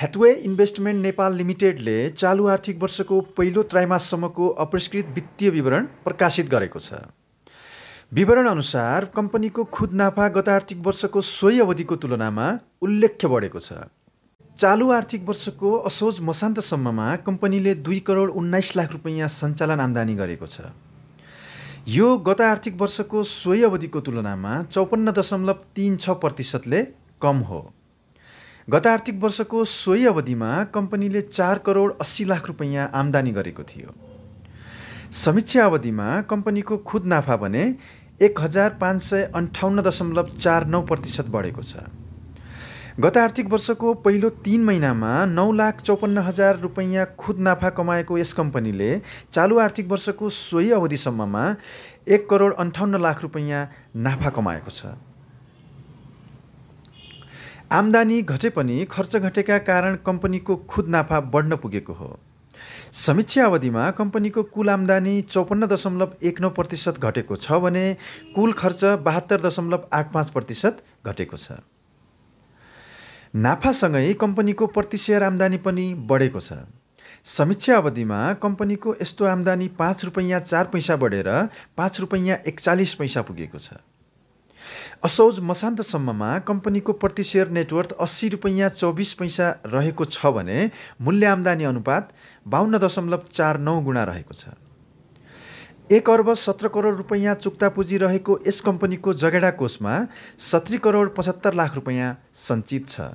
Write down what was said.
Hathway investment Nepal लिमिटेडले चालु आर्थिक वर्षको पहिलो त्रैमाससम्मको अपरिष्कृत वित्तीय विवरण प्रकाशित गरेको छ विवरण अनुसार कम्पनीको खुद नाफा गत आर्थिक वर्षको सोही अवधिको तुलनामा उल्लेख्य बढेको छ चालु आर्थिक वर्षको असोज मसान्तसम्ममा कम्पनीले दुई करोड उन्नाइस लाख रुपियाँ सञ्चालन आम्दानी गरेको छ यो गत आर्थिक वर्षको सोही अवधिको तुलनामा चौपन्न दशमलव तिन छ प्रतिशतले कम हो गत आर्थिक वर्षको सोही अवधिमा कम्पनीले चार करोड अस्सी लाख रुपैयाँ आम्दानी गरेको थियो समीक्षा अवधिमा कम्पनीको खुद नाफा भने एक हजार पाँच सय अन्ठाउन्न दशमलव चार नौ प्रतिशत बढेको छ गत आर्थिक वर्षको पहिलो तिन महिनामा नौ लाख चौपन्न हजार रुपैयाँ खुद नाफा कमाएको यस कम्पनीले चालु आर्थिक वर्षको सोही अवधिसम्ममा एक करोड अन्ठाउन्न लाख रुपैयाँ नाफा कमाएको छ आम्दानी घटे पनि खर्च घटेका कारण कम्पनीको खुद नाफा बढ्न पुगेको हो समीक्षा अवधिमा कम्पनीको कुल आम्दानी चौपन्न दशमलव एक नौ प्रतिशत घटेको छ भने कुल खर्च बहत्तर दशमलव आठ पाँच प्रतिशत घटेको छ नाफासँगै कम्पनीको प्रतिशेयर आम्दानी पनि बढेको छ समीक्षा अवधिमा कम्पनीको यस्तो आम्दानी पाँच रुपैयाँ चार पैसा बढेर पाँच रुपैयाँ एकचालिस पैसा पुगेको छ असौज मसान्तसम्ममा कम्पनीको प्रति सेयर नेटवर्थ अस्सी रुपैयाँ चौबिस पैसा रहेको छ भने मूल्य आम्दानी अनुपात बाहन्न दशमलव चार नौ गुणा रहेको छ एक अर्ब सत्र करोड रुपैयाँ चुक्ता पुँजी रहेको यस कम्पनीको जगेडा कोषमा सत्री करोड पचहत्तर लाख रुपैयाँ सञ्चित छ